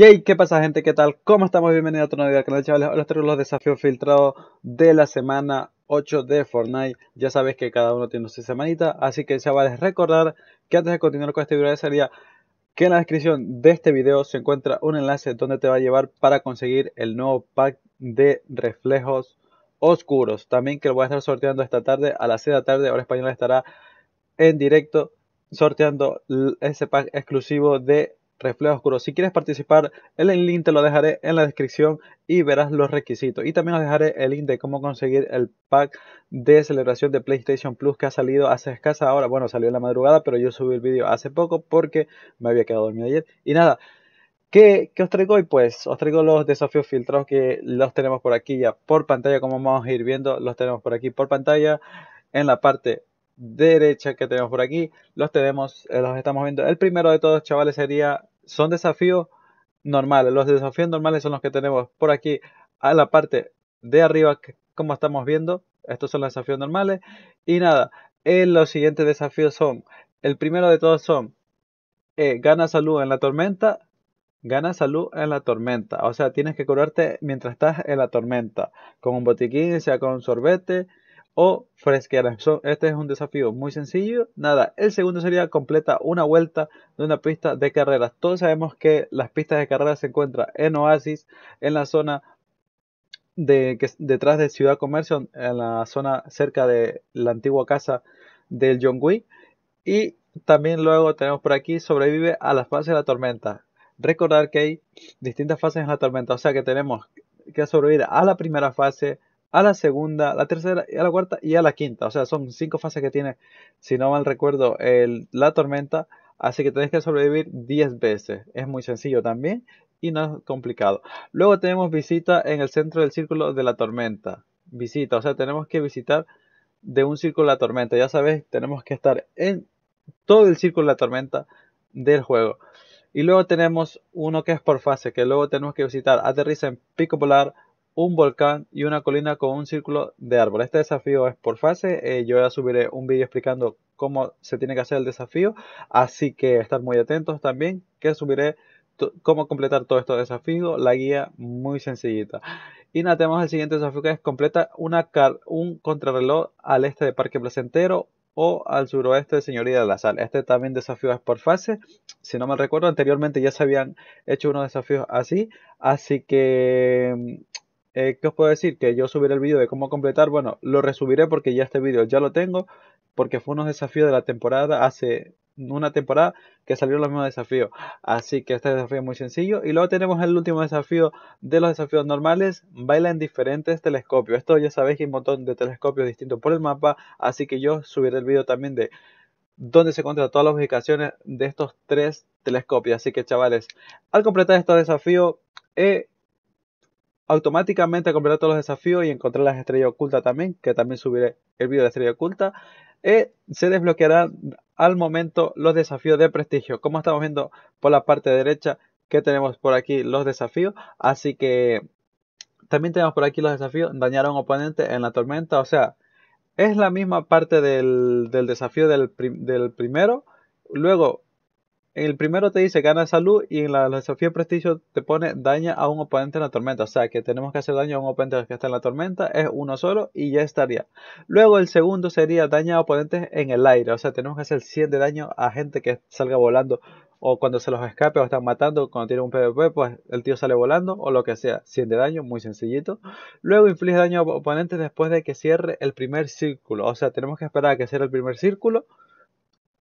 Yay, ¿qué pasa gente? ¿Qué tal? ¿Cómo estamos? Bienvenidos a otro nuevo video al canal, chavales. Hoy les traigo los desafíos filtrados de la semana 8 de Fortnite. Ya sabes que cada uno tiene su semanita, así que chavales, recordar que antes de continuar con este video sería que en la descripción de este video se encuentra un enlace donde te va a llevar para conseguir el nuevo pack de reflejos oscuros. También que lo voy a estar sorteando esta tarde a las 6 de la tarde, Ahora español estará en directo sorteando ese pack exclusivo de Reflejo Oscuro. Si quieres participar, el link te lo dejaré en la descripción y verás los requisitos. Y también os dejaré el link de cómo conseguir el pack de celebración de PlayStation Plus que ha salido hace escasa hora. Bueno, salió en la madrugada, pero yo subí el vídeo hace poco porque me había quedado dormido ayer. Y nada. ¿Qué, os traigo hoy? Pues os traigo los desafíos filtrados que los tenemos por aquí ya por pantalla, como vamos a ir viendo, los tenemos por aquí por pantalla. En la parte derecha que tenemos por aquí, los tenemos, eh, los estamos viendo. El primero de todos, chavales, sería son desafíos normales. Los desafíos normales son los que tenemos por aquí a la parte de arriba, que, como estamos viendo. Estos son los desafíos normales. Y nada, eh, los siguientes desafíos son, el primero de todos son, eh, gana salud en la tormenta, gana salud en la tormenta. O sea, tienes que curarte mientras estás en la tormenta, con un botiquín, sea con un sorbete, o fresquera. este es un desafío muy sencillo. Nada, el segundo sería completa una vuelta de una pista de carreras. Todos sabemos que las pistas de carreras se encuentran en Oasis, en la zona de, que, detrás de Ciudad Comercio, en la zona cerca de la antigua casa del John Y también luego tenemos por aquí sobrevive a las fases de la tormenta. Recordar que hay distintas fases en la tormenta, o sea que tenemos que sobrevivir a la primera fase, a la segunda, a la tercera, a la cuarta y a la quinta. O sea, son cinco fases que tiene, si no mal recuerdo, el, la tormenta. Así que tenés que sobrevivir 10 veces. Es muy sencillo también y no es complicado. Luego tenemos visita en el centro del círculo de la tormenta. Visita, o sea, tenemos que visitar de un círculo la tormenta. Ya sabéis, tenemos que estar en todo el círculo de la tormenta del juego. Y luego tenemos uno que es por fase, que luego tenemos que visitar. Aterriza en Pico Polar, un volcán y una colina con un círculo de árbol. Este desafío es por fase. Eh, yo ya subiré un vídeo explicando cómo se tiene que hacer el desafío. Así que estar muy atentos también que subiré cómo completar todo este desafío. La guía muy sencillita. Y nada, tenemos el siguiente desafío que es completa un contrarreloj al este de Parque Placentero o al suroeste de Señoría de la Sal. Este también desafío es por fase. Si no me recuerdo, anteriormente ya se habían hecho unos desafíos así. Así que eh, ¿Qué os puedo decir? Que yo subiré el vídeo de cómo completar. Bueno, lo resubiré porque ya este vídeo ya lo tengo. Porque fue unos desafíos de la temporada hace una temporada que salió los mismos desafíos. Así que este desafío es muy sencillo. Y luego tenemos el último desafío de los desafíos normales. Baila en diferentes telescopios. Esto ya sabéis que hay un montón de telescopios distintos por el mapa. Así que yo subiré el vídeo también de dónde se encuentran todas las ubicaciones de estos tres telescopios. Así que chavales, al completar este desafío he eh, automáticamente completar todos los desafíos y encontrar las estrellas ocultas también, que también subiré el vídeo de la estrella oculta, y eh, se desbloquearán al momento los desafíos de prestigio, como estamos viendo por la parte derecha que tenemos por aquí los desafíos, así que también tenemos por aquí los desafíos, dañar a un oponente en la tormenta, o sea, es la misma parte del, desafío del, del primero, luego el primero te dice gana salud y en la, la prestigio te pone daña a un oponente en la tormenta. O sea que tenemos que hacer daño a un oponente que está en la tormenta, es uno solo y ya estaría. Luego el segundo sería daña a oponentes en el aire. O sea, tenemos que hacer 100 de daño a gente que salga volando o cuando se los escape o están matando, cuando tiene un PvP, pues el tío sale volando o lo que sea, 100 de daño, muy sencillito. Luego inflige daño a oponentes después de que cierre el primer círculo, o sea, tenemos que esperar a que cierre el primer círculo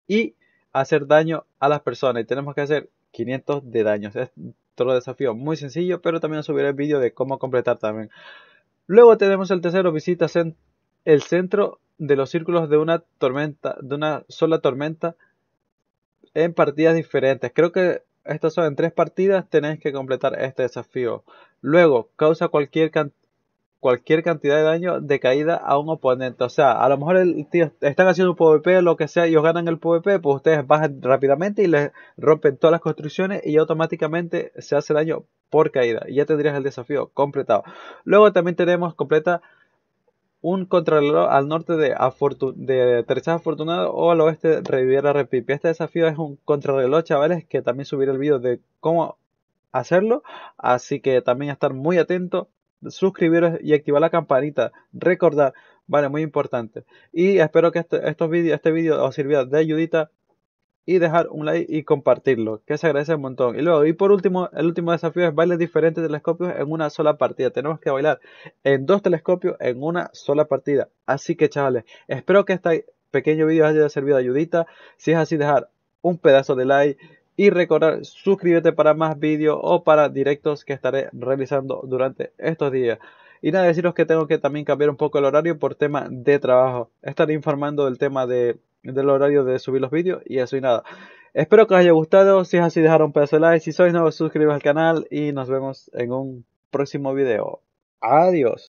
y hacer daño a las personas y tenemos que hacer 500 de daños. Es otro desafío muy sencillo, pero también subiré el vídeo de cómo completar también. Luego tenemos el tercero, en el centro de los círculos de una tormenta, de una sola tormenta en partidas diferentes. Creo que estas son en tres partidas, tenéis que completar este desafío. Luego, causa cualquier cantidad cualquier cantidad de daño de caída a un oponente. O sea, a lo mejor el tío, están haciendo un PvP, lo que sea, y os ganan el PvP, pues ustedes bajan rápidamente y les rompen todas las construcciones y automáticamente se hace daño por caída. Y ya tendrías el desafío completado. Luego también tenemos completa un contrarreloj al norte de, Afortunado o al oeste de Riviera Repipi. Este desafío es un contrarreloj, chavales, que también subiré el vídeo de cómo hacerlo. Así que también estar muy atento suscribiros y activar la campanita. Recordar, vale, muy importante. Y espero que este, estos vídeos, este vídeo os sirva de ayudita y dejar un like y compartirlo, que se agradece un montón. Y luego, y por último, el último desafío es bailar diferentes telescopios en una sola partida. Tenemos que bailar en dos telescopios en una sola partida. Así que chavales, espero que este pequeño vídeo haya servido de ayudita. Si es así, dejar un pedazo de like y recordar, suscríbete para más vídeos o para directos que estaré realizando durante estos días. Y nada, deciros que tengo que también cambiar un poco el horario por tema de trabajo. Estaré informando del tema del horario de subir los vídeos y eso y nada. Espero que os haya gustado. Si es así, dejad un pedazo de like. Si sois nuevos, suscribiros al canal y nos vemos en un próximo video. Adiós.